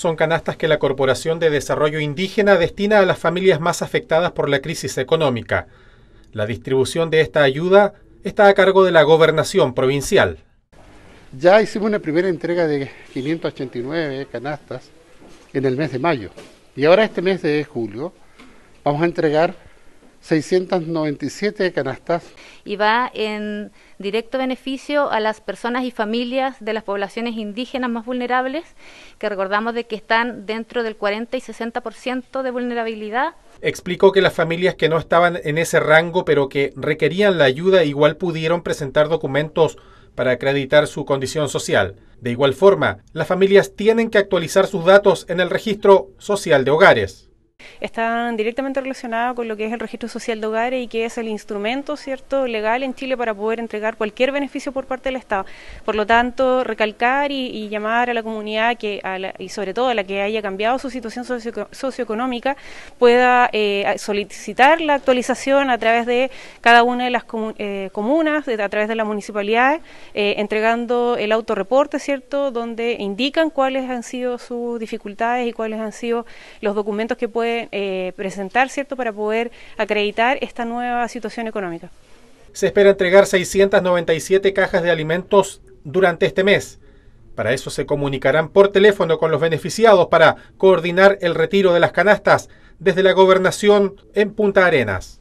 Son canastas que la Corporación de Desarrollo Indígena destina a las familias más afectadas por la crisis económica. La distribución de esta ayuda está a cargo de la gobernación provincial. Ya hicimos una primera entrega de 589 canastas en el mes de mayo y ahora este mes de julio vamos a entregar 697 canastas. Y va en directo beneficio a las personas y familias de las poblaciones indígenas más vulnerables, que recordamos de que están dentro del 40 y 60% de vulnerabilidad. Explicó que las familias que no estaban en ese rango, pero que requerían la ayuda, igual pudieron presentar documentos para acreditar su condición social. De igual forma, las familias tienen que actualizar sus datos en el registro social de hogares están directamente relacionados con lo que es el registro social de hogares y que es el instrumento cierto legal en Chile para poder entregar cualquier beneficio por parte del Estado. Por lo tanto, recalcar y, llamar a la comunidad que y sobre todo a la que haya cambiado su situación socioeconómica pueda eh, solicitar la actualización a través de cada una de las eh, comunas, a través de las municipalidades eh, entregando el autorreporte, ¿cierto?, donde indican cuáles han sido sus dificultades y cuáles han sido los documentos que puede eh, presentar, ¿cierto?, para poder acreditar esta nueva situación económica. Se espera entregar 697 cajas de alimentos durante este mes. Para eso se comunicarán por teléfono con los beneficiados para coordinar el retiro de las canastas desde la gobernación en Punta Arenas.